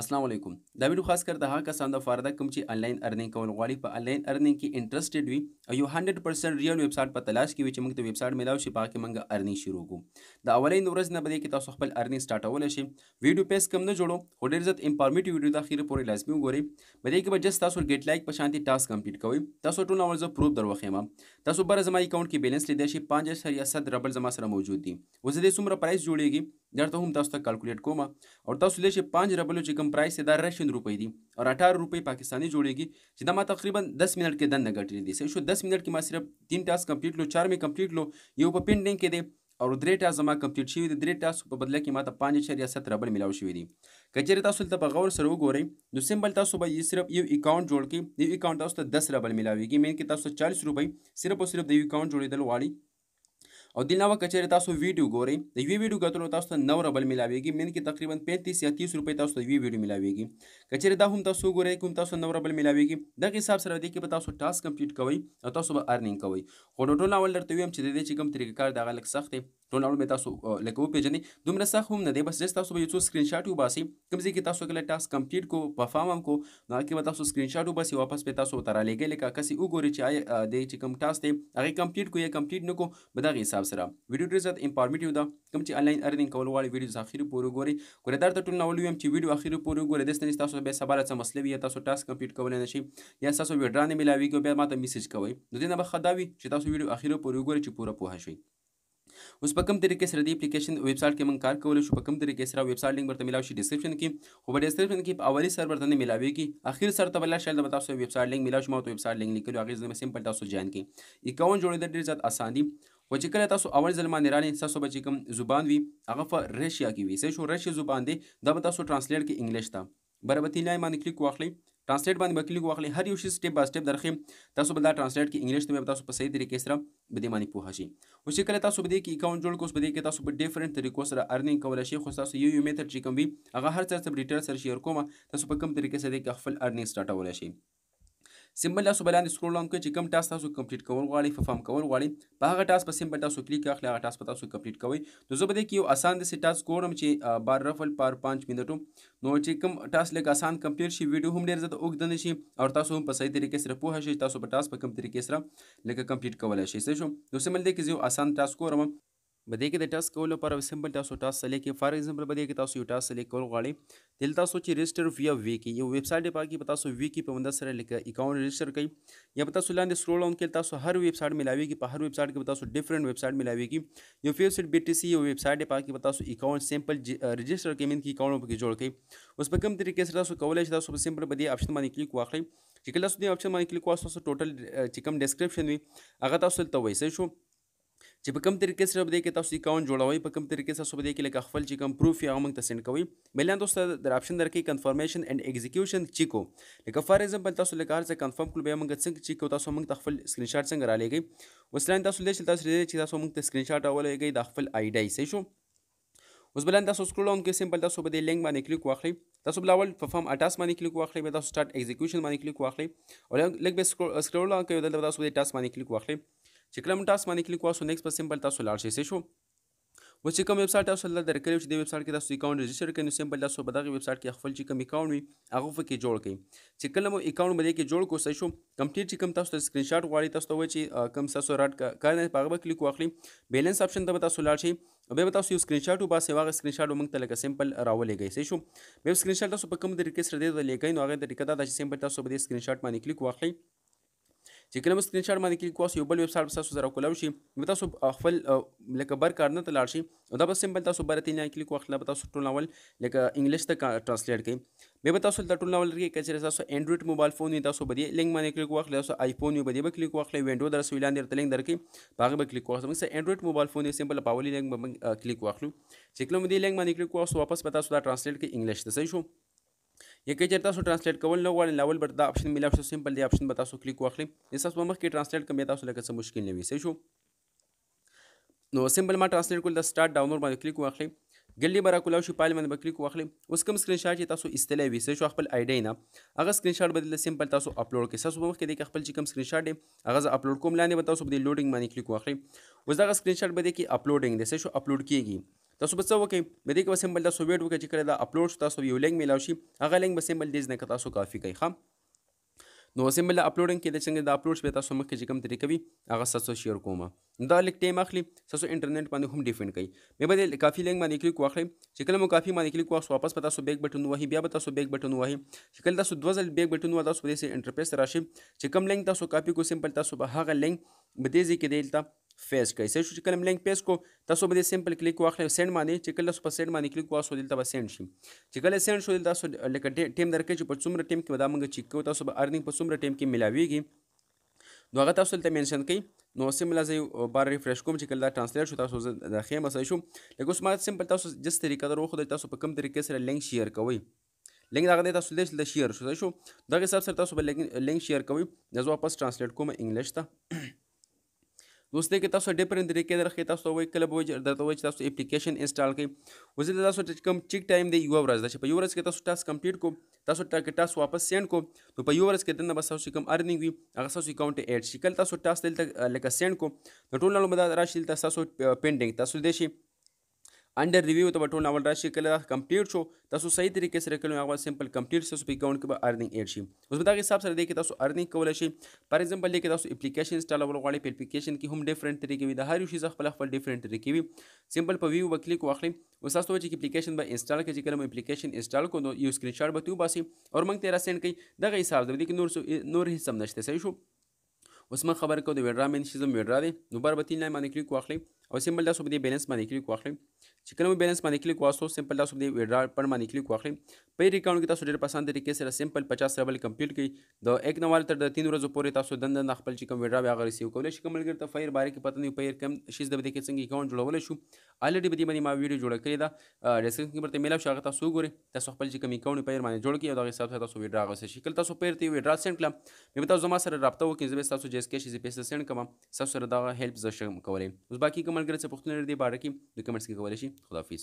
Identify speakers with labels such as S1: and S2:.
S1: السلام علیکم دا ویډیو خاص کر د هغه کسانو لپاره ده کوم چې انلاین ارنینګ کول غواړي په انلاین ارنینګ کې انټرېسټډ وي او یو 100% ریل ویب سټ په تلاش کې وي چې موږ د ویب سټ ملاو شي په کې موږ ارنینګ شروع کوو د اولین ورځ نه بده کې تاسو خپل ارنینګ سٹارټول شي ویډیو پیس کم نه جوړو خو ډېر زیات انفارمیټیو ویډیو د اخیره پورې لازمي وګورئ بده کې به جست تاسو ګیټ لایک په شانتي ټاسک کمپلیټ کوئ تاسو ټول اول زه پروف دروخیم تاسو بر زما اکاؤنٹ کې بیلانس لیدئ شي 5.7 ربل زما سره موجود دي وزه دې څومره پرایس جوړیږي درته هم تاسو ته کالکولیټ کوم او تاسو لې چې 5 ربلو چې کم پرایس دا رشین روپۍ دي او 18 روپۍ پاکستانی جوړیږي چې دا ما تقریبا 10 منټ کې دنه غټلې دي صحیح شو 10 منټ کې ما صرف 3 ټاسک کمپلیټ لو 4 می کمپلیټ لو یو په پینډینګ کې دی او درې ټاسک زما کمپلیټ شوی دي درې ټاسک په بدله کې ما ته 5.7 ربل ملاو شوی دي کچېره تاسو ته په غور سره وګورئ نو سیمبل تاسو به صرف یو اکاؤنٹ جوړ کې یو اکاؤنٹ تاسو ته 10 ربل ملاويږي مین کې تاسو 40 روپۍ صرف او صرف د یو اکاؤنٹ جوړېدل غواړي او دلناوه کچېرې تاسو ویډیو ګورئ د یوې ویډیو کتلو تاسو ته نو ربل ملاویږي من کې تقریبا 35 یا 30 روپۍ تاسو ته یوې ویډیو ملاویږي کچېرې دا هم تاسو ګورئ کوم تاسو نو ربل ملاویږي دغه حساب سره دی کې به تاسو ټاسک کمپلیټ کوئ او تاسو به ارننګ کوئ خو ټوټل اول درته ویم چې د دې چې کوم طریقې کار دا غلک سخت دی ټول معلومات تاسو لکه وپیژنئ دومره سخت هم نه دی بس جست تاسو به یو څو سکرین شاټ وباسي کوم ځای کې تاسو کله ټاسک کمپلیټ کو په فارم هم کو نو هغه به تاسو سکرین شاټ وباسي واپس به تاسو تر لګي لکه کسي وګوري چې آی د چې کوم ټاسک دی هغه کمپلیټ کو یا کمپلیټ نکو به دا حساب سره ویډیو ډیر زیات امپارمیټیو ده کوم چې انلاین ارنینګ کول غواړي ویډیو اخیری پورې وګوري کور دار ته ټول نو ویم چې ویډیو اخیری پورې وګوري د ستنې تاسو به سبا راځه مسله وي تاسو ټاسک کمپلیټ کولای نشي یا تاسو ویډرا نه ملاوي کو بیا ماته میسج کوي نو دینه به خداوي چې تاسو ویډیو اخیری پورې وګوري چې پوره پوه شئ اوس په کوم طریقې سره دی اپلیکیشن ویب سټ کې موږ کار کولی شو په کوم طریقې سره ویب سټ لینک ورته ملاوي شي ډسکرپشن کې خو په ډسکرپشن کې په اولی سر ورته نه ملاويږي اخر سر ته بل شاید به تاسو ویب سټ لینک ملاوي شي ما ته ویب سټ لینک لیکلو هغه زموږ سیمپل تاسو ځان کې 51 جوړېدل ډېر زیات اسان دي و چې کله تاسو اول ځل باندې رانه تاسو به چې کوم زبان وي هغه په رشیا کې وي سه شو رشیا زبان دی دا به تاسو ترانسلیټ کې انګلیش ته برابرتي لای باندې کلیک واخلئ ترانسلیټ باندې به کلیک واخلئ هر یو شی سټپ بای سټپ درخیم تاسو به دا ترانسلیټ کې انګلیش ته به تاسو په صحیح طریقې سره به دې باندې پوه شئ اوس چې کله تاسو به دې کې اکاونټ جوړ کړئ اوس به دې کې تاسو په ډیفرنٹ طریقو سره ارنینګ کولی شئ خو تاسو یو یو میتھډ چې کوم وي هغه هر څه سره ډیټیل سره شیر کوم تاسو په کوم طریقې سره دې خپل ارنینګ سټارټولی شئ سیمبل تاسو بلاندې سکرول هم کوئ چې کوم ټاسک تاسو کمپلیټ کول غواړئ پرفارم کول غواړئ په هغه ټاسک په سیمبل تاسو کلیک اخلي هغه ټاسک تاسو کمپلیټ کوئ نو زه به دې کې یو اسان داسې ټاسک وړم چې بار رفل پر پنځ منټو نو چې کوم ټاسک لږ اسان کمپلیټ شي ویډیو هم ډېر زیاته اوږده نه شي او تاسو هم په صحیح طریقې سره پوه شئ تاسو په ټاسک په کوم طریقې سره لکه کمپلیټ کولای شئ څه شو نو سیمبل دې کې زه یو اسان ټاسک وړم په دې کې د ټاسک کولو لپاره سمپل تاسو ټاسک سلیکټ کړئ فار ایگزامپل په دې کې تاسو یو ټاسک سلیکټ کول غواړئ دلته تاسو چې رجسټر ویا وی کې یو ویب سټ په کې تاسو وی کې په منځ سره لیکه اکاؤنٹ رجسټر کړئ یا په تاسو لاندې سکرول ډاون کړئ تاسو هر ویب سټ ملاويږي په هر ویب سټ کې تاسو ډیفرنٹ ویب سټ ملاويږي یو فیو سټ بي ټي سي یو ویب سټ په کې تاسو اکاؤنٹ سمپل رجسټر کې من کې اکاؤنٹ په کې جوړ کړئ اوس په کوم طریقې سره تاسو کولای شئ تاسو په سمپل په دې آپشن باندې کلیک واخلئ چې کله تاسو دې آپشن باندې کلیک واسو تاسو ټوټل چې کوم ډیسکرپشن وي هغه تاسو ته وایي شو چې په کوم طریقې سره به کې تاسو اکاونټ جوړوي په کوم طریقې سره به کې لکه خپل چې کوم پروف یا موږ ته سند کوي بلان دوست در اپشن درکې کنفرمیشن اینڈ ایگزیکیوشن چیکو لکه فار ایگزامپل تاسو لکه هر څه کنفرم کول به موږ څنګه چیکو تاسو موږ خپل سکرین شاٹ څنګه را لګي وسلان تاسو لږ تاسو لري چې تاسو موږ ته سکرین شاٹ راولېږي د خپل آی ډی صحیح شو اوس بلان تاسو سکرول اون کې سمپل تاسو به د لینک باندې کلیک واخلي تاسو بل اول پرفارم اټاس باندې کلیک واخلي به تاسو سٹارټ ایگزیکیوشن باندې کلیک واخلي او لګ به سکرول اون کې تاسو به تاسو باندې کلیک واخلي چې کله موږ تاسو باندې کلیک واسو نیکس په سیمپل تاسو لاړ شئ شو و چې کوم ویب سټ تاسو لپاره درکړی چې د ویب سټ کې تاسو اکاؤنٹ رجسٹر کړئ نو سیمپل تاسو په دغه ویب سټ کې خپل چې کوم اکاؤنٹ وي هغه پکې جوړ کړئ چې کله مو اکاؤنٹ باندې کې جوړ کوسئ شو کمپلیټ چې کوم تاسو ته سکرین شاٹ غواړي تاسو وایي چې کوم تاسو راټ کار نه پاغه کلیک واخلي بیلانس اپشن ته تاسو لاړ شئ او بیا تاسو یو سکرین شاٹ وباسئ هغه سکرین شاٹ موږ ته لکه سیمپل راولېږئ صحیح شو بیا سکرین شاٹ تاسو په کوم طریقې سره دې لګئ نو هغه طریقه دا چې سیمپل تاسو په دې سکرین شاٹ باندې کلیک واخلئ چې کله مو سکرین شاټ باندې کلیک کوئ یو بل ویب سایټ تاسو سره کولاو شي نو تاسو خپل لکه بر کار نه ته لاړ شي دا بس سمپل تاسو بر تین لاین کلیک واخلئ تاسو ټول ناول لکه انګلیش ته ترانسلیټ کړئ بیا به تاسو د ټول ناول لري کچې تاسو انډروید موبایل فون وي تاسو بدی لینک باندې کلیک واخلئ تاسو آیفون وي بدی به کلیک واخلئ وینډو در سویلان در تلنګ درکې باغ به کلیک واخلئ موږ انډروید موبایل فون یې سمپل پاولي لینک باندې کلیک واخلو چې کله مو دې لینک باندې کلیک واخلو واپس به تاسو دا ترانسلیټ کې انګلیش ته صحیح شو یا که چېرته تاسو ترانسلیټ کول نه غواړئ لاول بر دا آپشن ملي تاسو سمپل دی آپشن به تاسو کلیک واخلئ اساس په مخ کې ترانسلیټ کوم تاسو لکه څه مشکل نه وي صحیح شو نو سمپل ما ترانسلیټ کول د سٹارټ ډاونلوډ باندې کلیک واخلئ ګلې برا کولاو شي پایل باندې کلیک واخلئ اوس کوم سکرین شاټ چې تاسو استلې وي سه شو خپل آیډی نه هغه سکرین شاټ بدل سمپل تاسو اپلوډ کې تاسو مخ کې د خپل چې کوم سکرین شاټ دی هغه ز اپلوډ کوم لاندې به تاسو د لوډینګ باندې کلیک واخلئ اوس دا سکرین شاټ به د کې اپلوډینګ دی سه شو اپلوډ کیږي تاسو به څه وکئ د دې کې به سمبل تاسو ویډیو کې چې کړی دا اپلوډ شو تاسو یو لینک میلاو شي هغه لینک به سمبل دې ځنه تاسو کافي کوي خام نو سمبل اپلوډینګ کې د څنګه دا اپلوډ به تاسو مخکې کوم طریقې وي هغه تاسو شیر کوم دا لیک ټیم اخلي تاسو انټرنیټ باندې هم ډیفینډ کوي مې به کافي لینک باندې کلیک واخلم چې کله مو کافي باندې کلیک واخ واپس پتا سو بیک بٹن وایي بیا پتا سو بیک بٹن وایي چې کله تاسو دوه ځل بیک بٹن وایي تاسو په دې سي انټرفیس راشي چې کوم لینک تاسو کاپی کو سمپل تاسو به هغه لینک به دې ځکه دلته فیس کوي سې شو چې کله لینک پیس کو تاسو باندې سمپل کلیک واخلئ سند باندې چې کله تاسو په سند باندې کلیک واسو دلته به سند شي چې کله سند شو دلته تاسو لکه ټیم درکې چې په څومره ټیم کې به دا موږ چیک کوو تاسو به ارنینګ په څومره ټیم کې ملاویږي نو هغه تاسو دلته منشن کوي نو سیمله زه بار ریفرش کوم چې کله دا ترانسلیټ شو تاسو د خیمه سره شو لکه اوس ما سمپل تاسو جس طریقه درو خو تاسو په کوم طریقې سره لینک شیر کوئ لینک دغه تاسو دې د شیر شو دا شو دغه حساب سره تاسو به لینک شیر کوئ زه واپس ترانسلیټ کوم انګلیش ته دوستې کې تاسو ډیفرنٹ طریقې درخې تاسو وایي کله به درته وایي چې تاسو اپلیکیشن انسټال کړئ اوس تاسو کم ټیک ټایم دی یو ورځ دا چې په یو ورځ کې تاسو ټاسک کمپلیټ کو تاسو ټاک ټاسک واپس سند کو نو په یو ورځ کې دنه بس تاسو کم ارنینګ وي هغه تاسو اکاونټ اډ شي کله تاسو ټاسک دلته لکه سند کو نو ټول معلومات راشي تاسو پینډینګ تاسو دې شي انډر ریویو ته ټول ناول راشي کله دا کمپلیټ شو تاسو صحیح طریقې سره کولای هغه سمپل کمپلیټ تاسو په اکاؤنٹ کې به ارننګ اډ شي اوس په دا حساب سره دی کې تاسو ارننګ کولای شي فار ایگزامپل دی کې تاسو اپلیکیشن انسټالول غواړئ په اپلیکیشن کې هم ډیفرنٹ طریقې وي د هر یو شي خپل خپل ډیفرنٹ طریقې وي سمپل په ویو وکلیک واخلي اوس تاسو چې اپلیکیشن به انسټال کړئ چې کله مو اپلیکیشن انسټال کو نو یو سکرین شاټ به تو باسي او موږ ته را سند کړئ دغه حساب دی کې نور نور حساب نشته صحیح شو اوس ما خبر کو د ویډرا مین شیزم ویډرا دی نو بار به تین لاین باندې کلیک واخلئ او سیمپل تاسو په دې بیلانس باندې کلیک واخلئ چې کله مو بیلانس باندې کلیک واسو سیمپل تاسو په دې ویډرا پر باندې کلیک واخلئ په دې اکاؤنٹ کې تاسو ډېر په اسانه طریقې سره سیمپل 50 ربل کمپلیټ کړئ د 1 نوال تر د 3 ورځې پورې تاسو دند نه خپل چې کوم ویډرا بیا غوړي کولای شي کومل ګرته فایر باره کې پته نه پیر کم شیز د دې کې څنګه اکاؤنٹ جوړول شو الریډي په دې باندې ما ویډیو جوړ کړی دا ډیسکرپشن کې برته میلاو شاغه تاسو ګورئ تاسو خپل چې کوم اکاؤنٹ پیر باندې جوړ کړئ او دا حساب تاسو ویډرا غوسه شي کله تاسو پیر ته ویډرا سند کړم مې تاسو زما سره رابطه وکړئ زه به تاسو جیسکې شي پیسې سند کوم تاسو سره دا هیلپ زه شم کولای اوس باقي کوم ملګری څه پوښتنه لري دې باره کې نو کمنټس کې کولی شي خدافیز